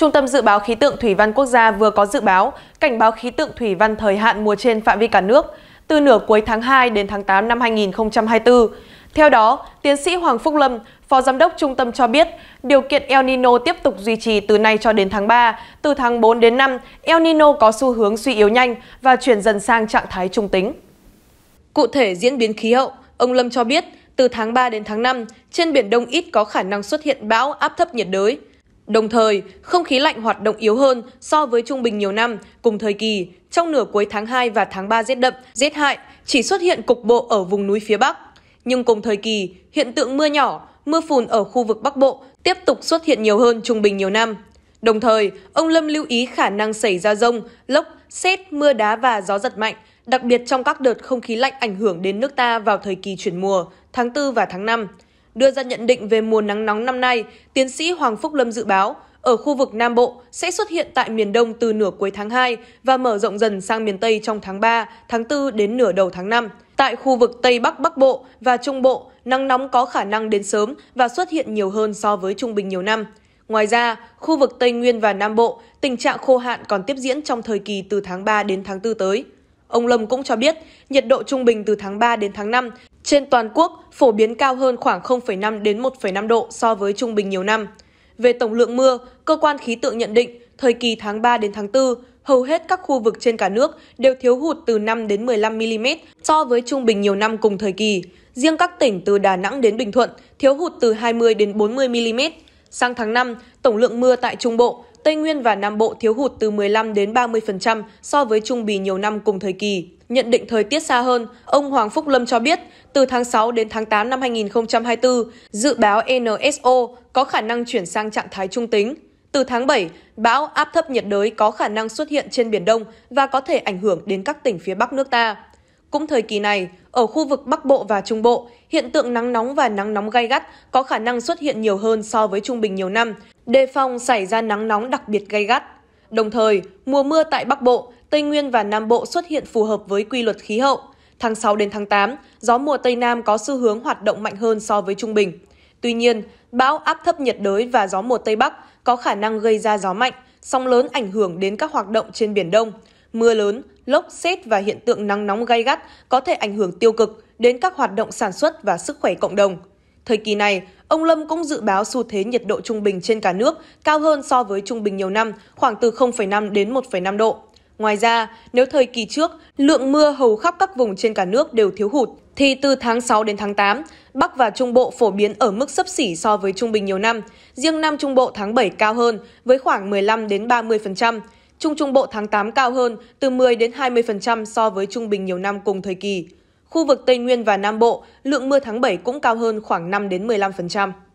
Trung tâm Dự báo Khí tượng Thủy văn Quốc gia vừa có dự báo cảnh báo khí tượng thủy văn thời hạn mùa trên phạm vi cả nước từ nửa cuối tháng 2 đến tháng 8 năm 2024. Theo đó, tiến sĩ Hoàng Phúc Lâm, Phó Giám đốc Trung tâm cho biết, điều kiện El Nino tiếp tục duy trì từ nay cho đến tháng 3. Từ tháng 4 đến 5, El Nino có xu hướng suy yếu nhanh và chuyển dần sang trạng thái trung tính. Cụ thể diễn biến khí hậu, ông Lâm cho biết, từ tháng 3 đến tháng 5, trên Biển Đông ít có khả năng xuất hiện bão áp thấp nhiệt đới. Đồng thời, không khí lạnh hoạt động yếu hơn so với trung bình nhiều năm, cùng thời kỳ, trong nửa cuối tháng 2 và tháng 3 rét đậm, rét hại chỉ xuất hiện cục bộ ở vùng núi phía Bắc. Nhưng cùng thời kỳ, hiện tượng mưa nhỏ, mưa phùn ở khu vực Bắc Bộ tiếp tục xuất hiện nhiều hơn trung bình nhiều năm. Đồng thời, ông Lâm lưu ý khả năng xảy ra rông, lốc, xét, mưa đá và gió giật mạnh, đặc biệt trong các đợt không khí lạnh ảnh hưởng đến nước ta vào thời kỳ chuyển mùa, tháng 4 và tháng 5. Đưa ra nhận định về mùa nắng nóng năm nay, tiến sĩ Hoàng Phúc Lâm dự báo ở khu vực Nam Bộ sẽ xuất hiện tại miền Đông từ nửa cuối tháng 2 và mở rộng dần sang miền Tây trong tháng 3, tháng 4 đến nửa đầu tháng 5. Tại khu vực Tây Bắc Bắc Bộ và Trung Bộ, nắng nóng có khả năng đến sớm và xuất hiện nhiều hơn so với trung bình nhiều năm. Ngoài ra, khu vực Tây Nguyên và Nam Bộ, tình trạng khô hạn còn tiếp diễn trong thời kỳ từ tháng 3 đến tháng 4 tới. Ông Lâm cũng cho biết, nhiệt độ trung bình từ tháng 3 đến tháng 5 trên toàn quốc phổ biến cao hơn khoảng 0,5 đến 1,5 độ so với trung bình nhiều năm. Về tổng lượng mưa, cơ quan khí tượng nhận định thời kỳ tháng 3 đến tháng 4, hầu hết các khu vực trên cả nước đều thiếu hụt từ 5 đến 15 mm so với trung bình nhiều năm cùng thời kỳ. Riêng các tỉnh từ Đà Nẵng đến Bình Thuận thiếu hụt từ 20 đến 40 mm. Sang tháng 5, tổng lượng mưa tại Trung Bộ, Tây Nguyên và Nam Bộ thiếu hụt từ 15 đến 30% so với trung bình nhiều năm cùng thời kỳ. Nhận định thời tiết xa hơn, ông Hoàng Phúc Lâm cho biết, từ tháng 6 đến tháng 8 năm 2024, dự báo NSO có khả năng chuyển sang trạng thái trung tính. Từ tháng 7, bão áp thấp nhiệt đới có khả năng xuất hiện trên Biển Đông và có thể ảnh hưởng đến các tỉnh phía Bắc nước ta. Cũng thời kỳ này, ở khu vực Bắc Bộ và Trung Bộ, hiện tượng nắng nóng và nắng nóng gay gắt có khả năng xuất hiện nhiều hơn so với trung bình nhiều năm, đề phòng xảy ra nắng nóng đặc biệt gay gắt. Đồng thời, mùa mưa tại Bắc Bộ, Tây Nguyên và Nam Bộ xuất hiện phù hợp với quy luật khí hậu. Tháng 6 đến tháng 8, gió mùa Tây Nam có xu hướng hoạt động mạnh hơn so với trung bình. Tuy nhiên, bão áp thấp nhiệt đới và gió mùa Tây Bắc có khả năng gây ra gió mạnh, sóng lớn ảnh hưởng đến các hoạt động trên Biển Đông – mưa lớn, lốc xét và hiện tượng nắng nóng gay gắt có thể ảnh hưởng tiêu cực đến các hoạt động sản xuất và sức khỏe cộng đồng. Thời kỳ này, ông Lâm cũng dự báo xu thế nhiệt độ trung bình trên cả nước cao hơn so với trung bình nhiều năm, khoảng từ 0,5 đến 1,5 độ. Ngoài ra, nếu thời kỳ trước, lượng mưa hầu khắp các vùng trên cả nước đều thiếu hụt, thì từ tháng 6 đến tháng 8, Bắc và Trung Bộ phổ biến ở mức sấp xỉ so với trung bình nhiều năm, riêng Nam Trung Bộ tháng 7 cao hơn với khoảng 15 đến 30%, Trung Trung Bộ tháng 8 cao hơn từ 10 đến 20% so với trung bình nhiều năm cùng thời kỳ. Khu vực Tây Nguyên và Nam Bộ, lượng mưa tháng 7 cũng cao hơn khoảng 5 đến 15%.